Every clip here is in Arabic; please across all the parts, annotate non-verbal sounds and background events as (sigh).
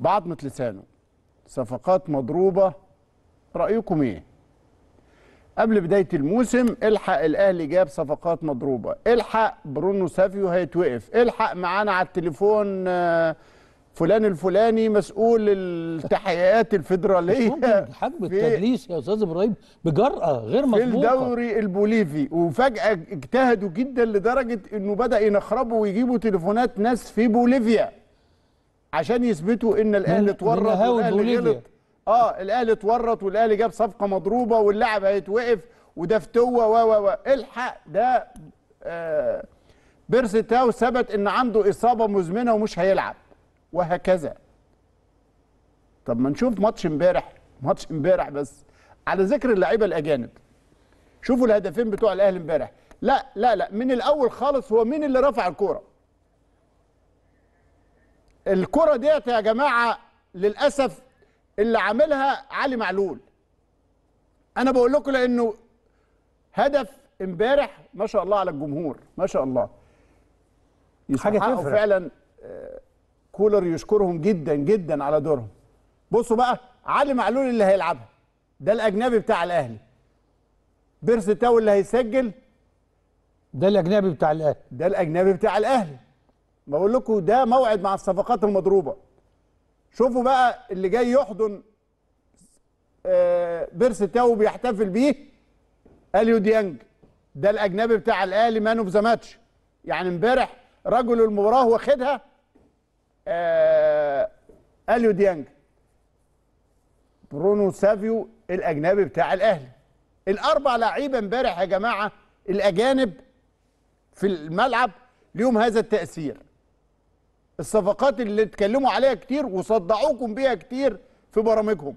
بعضمة لسانه صفقات مضروبة رأيكم ايه قبل بداية الموسم الحق الأهلي جاب صفقات مضروبة الحق برونو سافيو هيتوقف الحق معانا على التليفون آه، فلان الفلاني مسؤول التحقيقات الفيدراليه (laughs) حجم التدليس يا استاذ ابراهيم بجرأه غير مسبوقه في الدوري البوليفي وفجاه اجتهدوا جدا لدرجه انه بدا ينخربوا ويجيبوا تليفونات ناس في بوليفيا عشان يثبتوا ان الاهلي اتورط والاهلي غلط اه الاهلي اتورط والاهلي جاب صفقه مضروبه واللاعب هيتوقف وده فتوه و و الحق ده آه بيرس تاو ثبت ان عنده اصابه مزمنه ومش هيلعب وهكذا طب ما نشوف ماتش امبارح ماتش امبارح بس على ذكر اللعيبه الاجانب شوفوا الهدفين بتوع الاهلي امبارح لا لا لا من الاول خالص هو مين اللي رفع الكوره الكره ديت يا جماعه للاسف اللي عاملها علي معلول انا بقول لكم لانه هدف امبارح ما شاء الله على الجمهور ما شاء الله حاجه تفرق فعلا آه، كولر يشكرهم جدا جدا على دورهم بصوا بقى علي معلول اللي هيلعبها ده الاجنبي بتاع الاهلي بيرس تاو اللي هيسجل ده الاجنبي بتاع الاهلي ده الاجنبي بتاع الاهلي بقول لكم ده موعد مع الصفقات المضروبه شوفوا بقى اللي جاي يحضن آه، بيرس تاو بيحتفل بيه اليو ديانج ده الاجنبي بتاع الاهلي مان اوف ذا ماتش يعني امبارح رجل المباراه واخدها آه، اليو ديانج برونو سافيو الاجنبي بتاع الاهلي الاربع لعيبه امبارح يا جماعه الاجانب في الملعب ليهم هذا التاثير الصفقات اللي اتكلموا عليها كتير وصدعوكم بيها كتير في برامجهم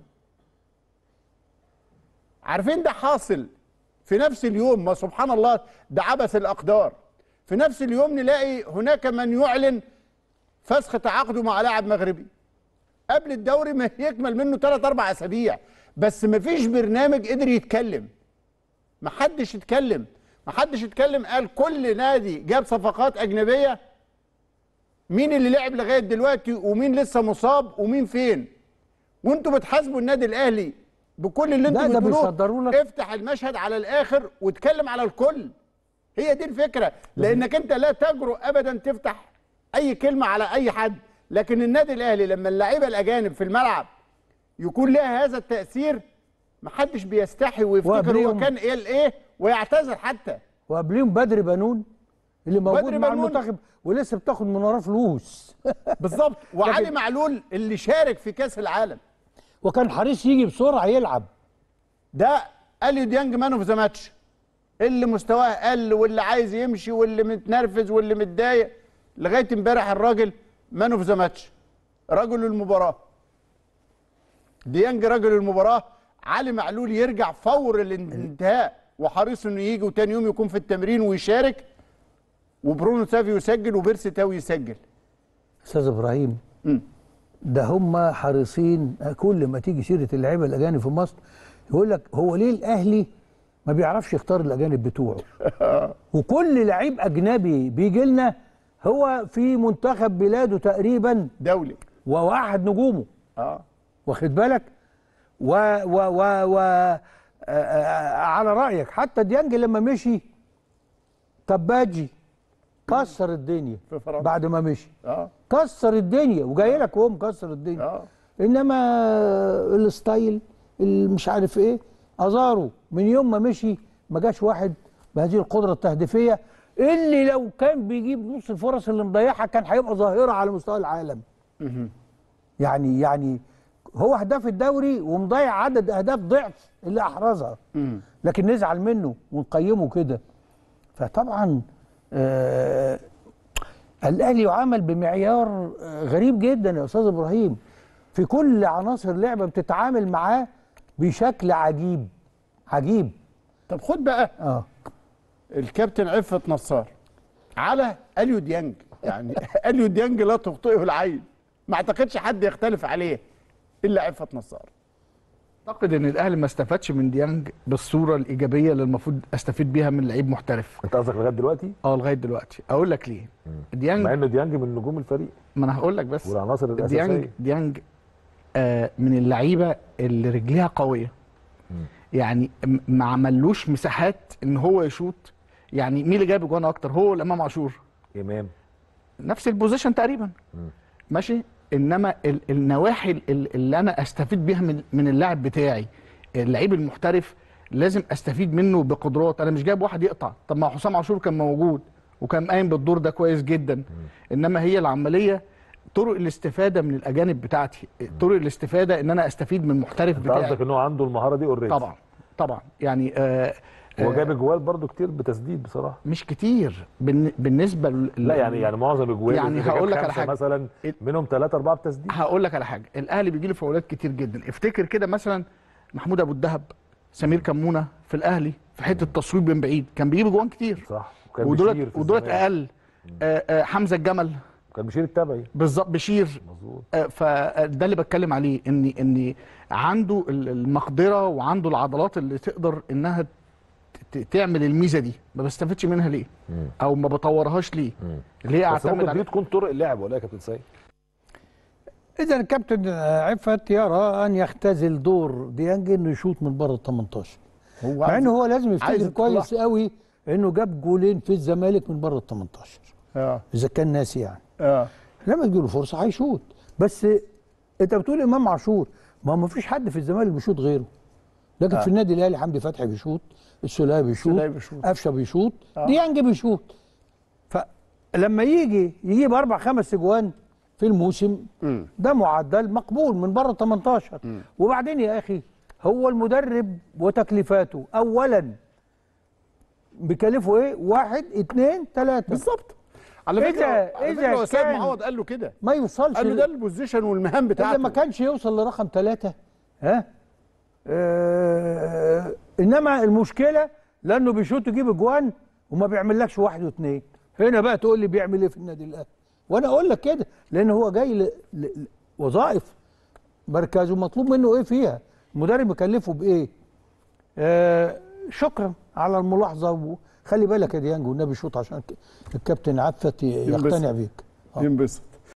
عارفين ده حاصل في نفس اليوم ما سبحان الله ده عبث الأقدار في نفس اليوم نلاقي هناك من يعلن فسخ تعاقده مع لاعب مغربي قبل الدوري ما يكمل منه 3 4 اسابيع بس ما فيش برنامج قدر يتكلم ما حدش اتكلم ما حدش اتكلم قال كل نادي جاب صفقات اجنبيه مين اللي لعب لغايه دلوقتي ومين لسه مصاب ومين فين وانتوا بتحاسبوا النادي الاهلي بكل اللي انتوا بتقولوه افتح المشهد على الاخر واتكلم على الكل هي دي الفكره لانك انت لا تجرؤ ابدا تفتح اي كلمه على اي حد لكن النادي الاهلي لما اللعيبه الاجانب في الملعب يكون لها هذا التاثير محدش بيستحي ويفتكر هو كان إيه, ايه ويعتذر حتى وقبليهم بدر بنون اللي موجود مع المنتخب ولسه بتاخد من وراه فلوس (laughs) بالظبط وعلي معلول اللي شارك في كاس العالم وكان حريص يجي بسرعه يلعب ده اليو ديانج مان اوف ذا ماتش اللي مستواه قل واللي عايز يمشي واللي متنرفز واللي متضايق لغايه امبارح الراجل مان اوف ذا ماتش رجل المباراه ديانج رجل المباراه علي معلول يرجع فور الانتهاء وحريص انه يجي وتاني يوم يكون في التمرين ويشارك وبرونو سافيو يسجل وبيرسي تاو يسجل استاذ ابراهيم م. ده هم حريصين كل ما تيجي سيره اللعيبه الاجانب في مصر يقول لك هو ليه الاهلي ما بيعرفش يختار الاجانب بتوعه (laughs) وكل لعيب اجنبي بيجي لنا هو في منتخب بلاده تقريبا دولي وواحد نجومه اه واخد بالك و و و, و آه، آه، آه، على رايك حتى ديانج لما مشي طب كسر الدنيا بعد ما مشي اه كسر الدنيا وجاي لك وهو مكسر الدنيا اه انما الستايل مش عارف ايه ازارو من يوم ما مشي ما جاش واحد بهذه القدره التهديفيه اللي لو كان بيجيب نص الفرص اللي مضيعها كان هيبقى ظاهره على مستوى العالم يعني يعني هو هداف الدوري ومضيع عدد اهداف ضعف اللي احرزها لكن نزعل منه ونقيمه كده فطبعا آه، الاهلي يعامل بمعيار آه، غريب جدا يا استاذ ابراهيم في كل عناصر لعبه بتتعامل معاه بشكل عجيب عجيب طب خد بقى اه الكابتن عفت نصار على اليو ديانج يعني (laughs) اليو ديانج لا تخطئه العين ما اعتقدش حد يختلف عليه الا عفت نصار اعتقد ان الاهلي ما استفادش من ديانج بالصوره الايجابيه اللي المفروض استفيد بيها من لعيب محترف انت قصدك لغايه دلوقتي اه لغايه دلوقتي اقول لك ليه ديانج مع ان ديانج من نجوم الفريق ما انا هقول لك بس والعناصر الاساسيه ديانج ديانج آه من اللعيبه اللي رجليها قويه مم. يعني ما عملوش مساحات ان هو يشوط يعني مين اللي جايب جوان اكتر هو ولا امام عاشور امام نفس البوزيشن تقريبا مم. ماشي انما النواحي اللي انا استفيد بيها من اللاعب بتاعي اللعيب المحترف لازم استفيد منه بقدرات انا مش جايب واحد يقطع طب ما حسام عاشور كان موجود وكان قايم بالدور ده كويس جدا انما هي العمليه طرق الاستفاده من الاجانب بتاعتي طرق الاستفاده ان انا استفيد من المحترف بتاعي قصدك ان هو عنده المهاره دي اوريدي طبعا طبعا يعني آه هو آه. جاب اجوال برضه كتير بتسديد بصراحه مش كتير بالنسبه ل... لا يعني يعني معظم اجوال يعني هقول لك على حاجه مثلا منهم ثلاثه اربعه بتسديد هقول لك على حاجه الاهلي بيجي له فاولات كتير جدا افتكر كده مثلا محمود ابو الدهب سمير كمونه في الاهلي في حته التصويب من بعيد كان بيجيب جوان كتير صح وكان ودولت ودولت اقل آآ آآ آه، آه، حمزه الجمل كان بشير التبعي بالظبط بشير مظبوط فده اللي بتكلم عليه ان ان عنده المقدره وعنده العضلات اللي تقدر انها تعمل الميزه دي ما بستفدش منها ليه مم. او ما بطورهاش ليه مم. ليه اعتمد دي تكون طرق اللعب ولا إيه يا كابتن سيد اذا كابتن عفت يرى ان يختزل دور ديانج انه يشوط من بره ال 18 مع انه هو لازم يفتكر كويس قوي انه جاب جولين في الزمالك من بره ال 18 اه اذا كان ناسي يعني اه لما تجي له فرصه هيشوط بس انت بتقول امام عاشور ما ما فيش حد في الزمالك بيشوط غيره لكن آه. في النادي الاهلي حمدي فتحي بيشوط السلاي بيشوط قفشه بيشوط آه. ديانج بيشوط فلما يجي يجيب اربع خمس اجوان في الموسم م. ده معدل مقبول من بره 18 م. وبعدين يا اخي هو المدرب وتكليفاته اولا بيكلفه ايه واحد اتنين تلاته بالظبط على فكره اذا فكره استاذ معوض قال له كده ما يوصلش قال له ده البوزيشن والمهام بتاعته اذا ما كانش يوصل لرقم ثلاثه ها آه انما المشكله لانه بيشوط يجيب اجوان وما بيعملكش واحد واثنين هنا بقى تقول لي بيعمل ايه في النادي الاهلي وانا اقول لك كده لان هو جاي لوظائف مركزه مطلوب منه ايه فيها المدرب مكلفه بايه آه شكرا على الملاحظه وخلي بالك يا ديانج والنبي شوط عشان الكابتن عفت يقتنع بيك آه. ينبسط